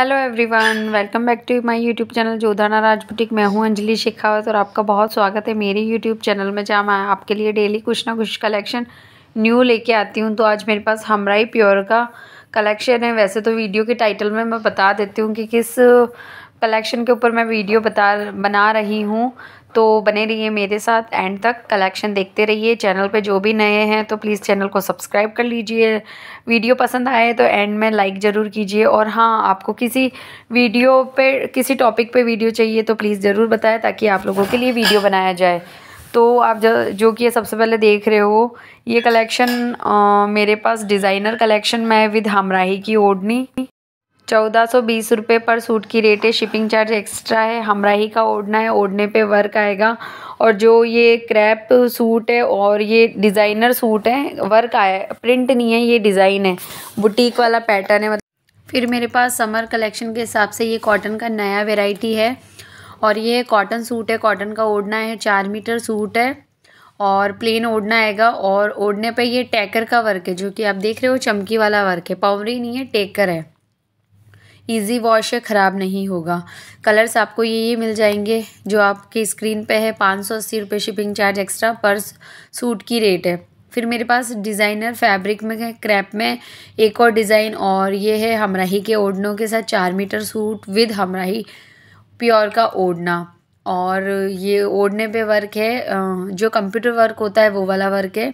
hello everyone welcome back to my YouTube channel Jodhana Rajputic मैं हूं अंजलि शेखावत और आपका बहुत स्वागत है मेरे यूट्यूब चैनल में जहाँ मैं आपके लिए डेली कुछ ना कुछ कलेक्शन न्यू लेके आती हूं तो आज मेरे पास हमराई प्योर का कलेक्शन है वैसे तो वीडियो के टाइटल में मैं बता देती हूँ कि किस कलेक्शन के ऊपर मैं वीडियो बता बना रही हूँ तो बने रहिए मेरे साथ एंड तक कलेक्शन देखते रहिए चैनल पे जो भी नए हैं तो प्लीज़ चैनल को सब्सक्राइब कर लीजिए वीडियो पसंद आए तो एंड में लाइक ज़रूर कीजिए और हाँ आपको किसी वीडियो पे किसी टॉपिक पे वीडियो चाहिए तो प्लीज़ ज़रूर बताएं ताकि आप लोगों के लिए वीडियो बनाया जाए तो आप जो जो कि सबसे पहले देख रहे हो ये कलेक्शन मेरे पास डिज़ाइनर कलेक्शन में विद हमराही की ओढ़नी चौदह सौ बीस रुपये पर सूट की रेट है शिपिंग चार्ज एक्स्ट्रा है हमराही का ओढ़ना है ओढ़ने पे वर्क आएगा और जो ये क्रैप सूट है और ये डिज़ाइनर सूट है वर्क आया प्रिंट नहीं है ये डिज़ाइन है बुटीक वाला पैटर्न है मतलब फिर मेरे पास समर कलेक्शन के हिसाब से ये कॉटन का नया वेराइटी है और ये कॉटन सूट है कॉटन का ओढ़ना है चार मीटर सूट है और प्लेन ओढ़ना आएगा और ओढ़ने पे ये टैकर का वर्क है जो कि आप देख रहे हो चमकी वाला वर्क है पावरी नहीं है टेकर है इजी वॉश है ख़राब नहीं होगा कलर्स आपको ये ये मिल जाएंगे जो आपके स्क्रीन पे है पाँच सौ अस्सी रुपये शिपिंग चार्ज एक्स्ट्रा पर सूट की रेट है फिर मेरे पास डिज़ाइनर फैब्रिक में है क्रैप में एक और डिज़ाइन और ये है हमराही के ओढ़नों के साथ चार metre suit with Hamrahi pure का ओढ़ना और ये ओढ़ने पे वर्क है जो कंप्यूटर वर्क होता है वो वाला वर्क है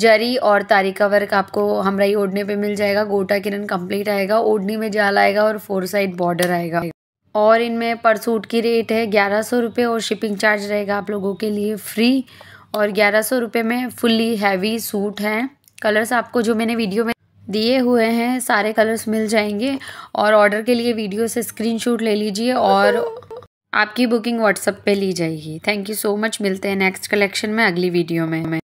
जरी और तारिका वर्क आपको हमराई ओढ़ने पे मिल जाएगा गोटा किरण कंप्लीट आएगा ओढ़नी में जाल आएगा और फोर साइड बॉर्डर आएगा और इनमें पर सूट की रेट है ग्यारह सौ रुपये और शिपिंग चार्ज रहेगा आप लोगों के लिए फ्री और ग्यारह सौ रुपये में फुल्ली हैवी सूट हैं कलर्स आपको जो मैंने वीडियो में दिए हुए हैं सारे कलर्स मिल जाएंगे और ऑर्डर के लिए वीडियो से स्क्रीन ले लीजिए और आपकी बुकिंग व्हाट्सएप पे ली जाएगी थैंक यू सो मच मिलते हैं नेक्स्ट कलेक्शन में अगली वीडियो में